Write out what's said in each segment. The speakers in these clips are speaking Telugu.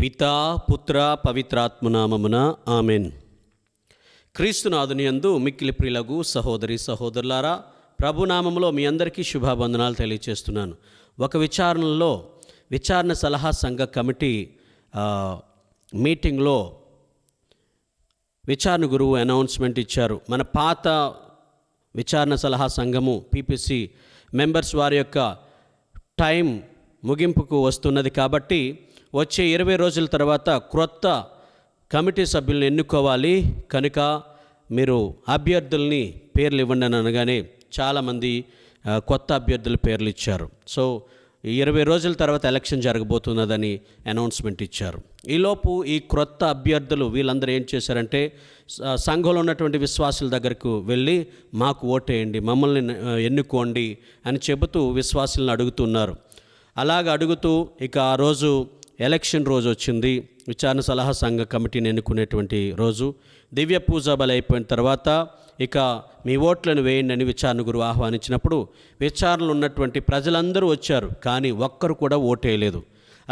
పితా పుత్ర పవిత్రాత్మనామమున ఆమెన్ క్రీస్తునాథుని యందు మిక్కిలి ప్రిలగు సహోదరి సహోదరులారా ప్రభునామంలో మీ అందరికీ శుభాబంధనాలు తెలియచేస్తున్నాను ఒక విచారణలో విచారణ సలహా సంఘ కమిటీ మీటింగ్లో విచారణ గురువు అనౌన్స్మెంట్ ఇచ్చారు మన పాత విచారణ సలహా సంఘము పీపీసీ మెంబర్స్ వారి యొక్క టైం ముగింపుకు వస్తున్నది కాబట్టి వచ్చే ఇరవై రోజుల తర్వాత క్రొత్త కమిటీ సభ్యులను ఎన్నుకోవాలి కనుక మీరు అభ్యర్థుల్ని పేర్లు ఇవ్వండి అని అనగానే చాలామంది కొత్త అభ్యర్థుల పేర్లు ఇచ్చారు సో ఇరవై రోజుల తర్వాత ఎలక్షన్ జరగబోతున్నదని అనౌన్స్మెంట్ ఇచ్చారు ఈలోపు ఈ క్రొత్త అభ్యర్థులు వీళ్ళందరూ ఏం చేశారంటే సంఘంలో ఉన్నటువంటి విశ్వాసుల దగ్గరకు వెళ్ళి మాకు ఓటేయండి మమ్మల్ని ఎన్నుకోండి అని చెబుతూ విశ్వాసులను అడుగుతున్నారు అలాగ అడుగుతూ ఇక ఆ రోజు ఎలక్షన్ రోజు వచ్చింది విచారణ సలహా సంఘ కమిటీని ఎన్నుకునేటువంటి రోజు దివ్య పూజ బలి అయిపోయిన తర్వాత ఇక మీ ఓట్లను వేయండి అని విచారణ గురువు ఆహ్వానించినప్పుడు విచారణలు ఉన్నటువంటి ప్రజలందరూ వచ్చారు కానీ ఒక్కరు కూడా ఓటేయలేదు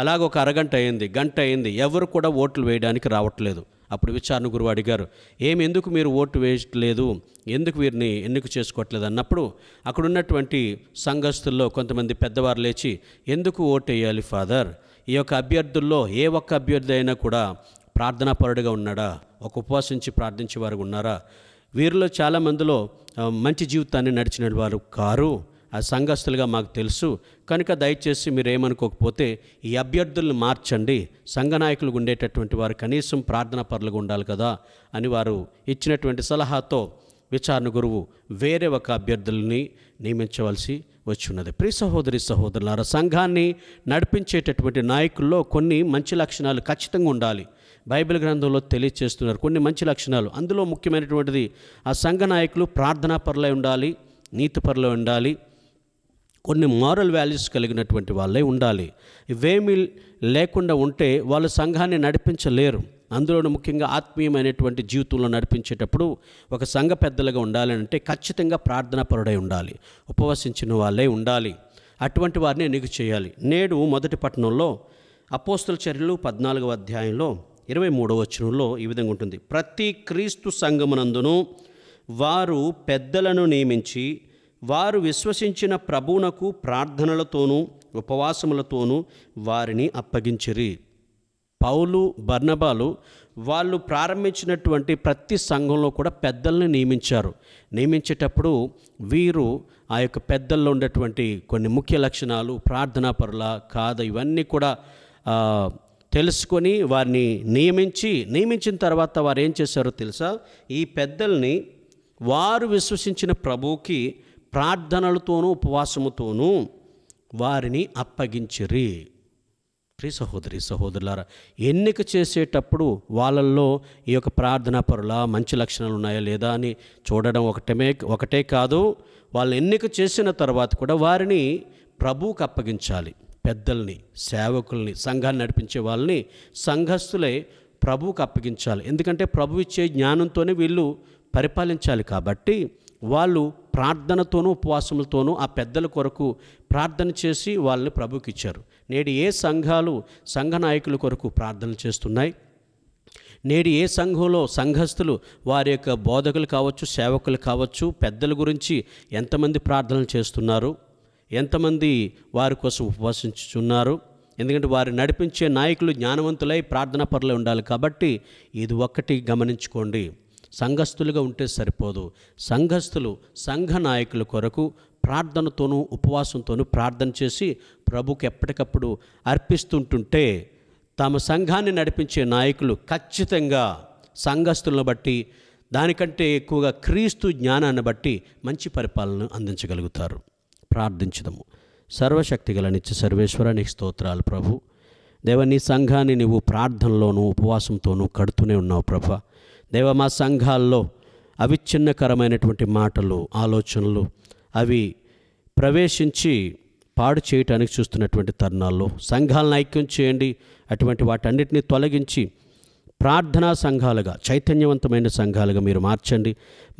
అలాగ ఒక అరగంట అయింది గంట అయింది ఎవరు కూడా ఓట్లు వేయడానికి రావట్లేదు అప్పుడు విచారణ గురువు అడిగారు ఏమి ఎందుకు మీరు ఓటు వేయట్లేదు ఎందుకు వీరిని ఎన్నిక చేసుకోవట్లేదు అన్నప్పుడు అక్కడున్నటువంటి సంఘస్థుల్లో కొంతమంది పెద్దవారు లేచి ఎందుకు ఓటు వేయాలి ఫాదర్ ఈ యొక్క అభ్యర్థుల్లో ఏ ఒక్క అభ్యర్థి అయినా కూడా పరుడుగా ఉన్నాడా ఒక ఉపవాసించి ప్రార్థించే వారు ఉన్నారా వీరిలో చాలామందిలో మంచి జీవితాన్ని నడిచిన వారు కారు ఆ సంఘస్థులుగా మాకు తెలుసు కనుక దయచేసి మీరు ఏమనుకోకపోతే ఈ అభ్యర్థులను మార్చండి సంఘనాయకులు ఉండేటటువంటి వారు కనీసం ప్రార్థనా పరులుగా ఉండాలి కదా అని వారు ఇచ్చినటువంటి సలహాతో విచారణ గురువు వేరే ఒక అభ్యర్థుల్ని నియమించవలసి వచ్చి ఉన్నది ప్రి సహోదరి సహోదరులార సంఘాన్ని నడిపించేటటువంటి నాయకుల్లో కొన్ని మంచి లక్షణాలు ఖచ్చితంగా ఉండాలి బైబిల్ గ్రంథంలో తెలియజేస్తున్నారు కొన్ని మంచి లక్షణాలు అందులో ముఖ్యమైనటువంటిది ఆ సంఘ నాయకులు ప్రార్థనాపరులై ఉండాలి నీతిపరులై ఉండాలి కొన్ని మారల్ వాల్యూస్ కలిగినటువంటి వాళ్ళే ఉండాలి ఇవేమీ లేకుండా ఉంటే వాళ్ళు సంఘాన్ని నడిపించలేరు అందులోనూ ముఖ్యంగా ఆత్మీయమైనటువంటి జీవితంలో నడిపించేటప్పుడు ఒక సంఘ పెద్దలుగా ఉండాలంటే ఖచ్చితంగా పరుడై ఉండాలి ఉపవసించిన వాళ్ళే ఉండాలి అటువంటి వారిని ఎన్నిక చేయాలి నేడు మొదటి పట్టణంలో అపోస్తుల చర్యలు పద్నాలుగవ అధ్యాయంలో ఇరవై మూడవ వచనంలో ఈ విధంగా ఉంటుంది ప్రతి క్రీస్తు సంఘమునందును వారు పెద్దలను నియమించి వారు విశ్వసించిన ప్రభువునకు ప్రార్థనలతోనూ ఉపవాసములతోనూ వారిని అప్పగించిరి పౌలు బర్నబాలు వాళ్ళు ప్రారంభించినటువంటి ప్రతి సంఘంలో కూడా పెద్దల్ని నియమించారు నియమించేటప్పుడు వీరు ఆ యొక్క పెద్దల్లో ఉండేటువంటి కొన్ని ముఖ్య లక్షణాలు ప్రార్థనా పరుల కాదు ఇవన్నీ కూడా తెలుసుకొని వారిని నియమించి నియమించిన తర్వాత వారు ఏం చేశారో తెలుసా ఈ పెద్దల్ని వారు విశ్వసించిన ప్రభువుకి ప్రార్థనలతోనూ ఉపవాసముతోనూ వారిని అప్పగించిరి ప్రి సహోదరి సహోదరులారా ఎన్నిక చేసేటప్పుడు వాళ్ళల్లో ఈ యొక్క ప్రార్థనా పరుల మంచి లక్షణాలు ఉన్నాయా లేదా అని చూడడం ఒకటమే ఒకటే కాదు వాళ్ళు ఎన్నిక చేసిన తర్వాత కూడా వారిని ప్రభువుకు అప్పగించాలి పెద్దల్ని సేవకుల్ని సంఘాన్ని నడిపించే వాళ్ళని సంఘస్థులే ప్రభువుకి అప్పగించాలి ఎందుకంటే ప్రభు ఇచ్చే జ్ఞానంతోనే వీళ్ళు పరిపాలించాలి కాబట్టి వాళ్ళు ప్రార్థనతోనూ ఉపవాసములతోనూ ఆ పెద్దల కొరకు ప్రార్థన చేసి వాళ్ళని ప్రభుకి ఇచ్చారు నేడు ఏ సంఘాలు సంఘ నాయకుల కొరకు ప్రార్థన చేస్తున్నాయి నేడు ఏ సంఘంలో సంఘస్థులు వారి యొక్క బోధకులు కావచ్చు సేవకులు కావచ్చు పెద్దల గురించి ఎంతమంది ప్రార్థనలు చేస్తున్నారు ఎంతమంది వారి కోసం ఉపవాసించుచున్నారు ఎందుకంటే వారు నడిపించే నాయకులు జ్ఞానవంతులై ప్రార్థన పరులై ఉండాలి కాబట్టి ఇది ఒక్కటి గమనించుకోండి సంఘస్థులుగా ఉంటే సరిపోదు సంఘస్థులు సంఘ నాయకుల కొరకు ప్రార్థనతోనూ ఉపవాసంతోనూ ప్రార్థన చేసి ప్రభుకి ఎప్పటికప్పుడు అర్పిస్తుంటుంటే తమ సంఘాన్ని నడిపించే నాయకులు ఖచ్చితంగా సంఘస్థులను బట్టి దానికంటే ఎక్కువగా క్రీస్తు జ్ఞానాన్ని బట్టి మంచి పరిపాలన అందించగలుగుతారు ప్రార్థించదము సర్వశక్తిగల నిత్య సర్వేశ్వర నీ స్తోత్రాలు ప్రభు దేవ నీ సంఘాన్ని నువ్వు ప్రార్థనలోనూ ఉపవాసంతోనూ కడుతూనే ఉన్నావు ప్రభా దేవ మా సంఘాల్లో అవిచ్ఛిన్నకరమైనటువంటి మాటలు ఆలోచనలు అవి ప్రవేశించి పాడు చేయటానికి చూస్తున్నటువంటి తరుణాల్లో సంఘాలను ఐక్యం చేయండి అటువంటి వాటన్నిటిని తొలగించి ప్రార్థనా సంఘాలుగా చైతన్యవంతమైన సంఘాలుగా మీరు మార్చండి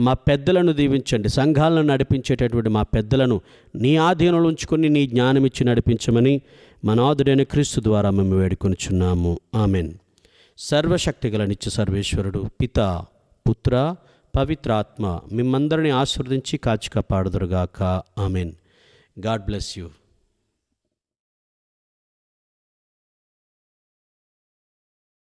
మా పెద్దలను దీవించండి సంఘాలను నడిపించేటటువంటి మా పెద్దలను నీ ఆధీనంలో ఉంచుకొని నీ జ్ఞానం ఇచ్చి నడిపించమని మనాదుడైన క్రీస్తు ద్వారా మేము వేడుకొనిచున్నాము ఆమెన్ సర్వశక్తి నిత్య సర్వేశ్వరుడు పిత పుత్ర పవిత్రాత్మ మిమ్మందరిని ఆశీర్వదించి కాచి కాపాడుదురుగాక ఆమెన్ గాడ్ బ్లెస్ యూ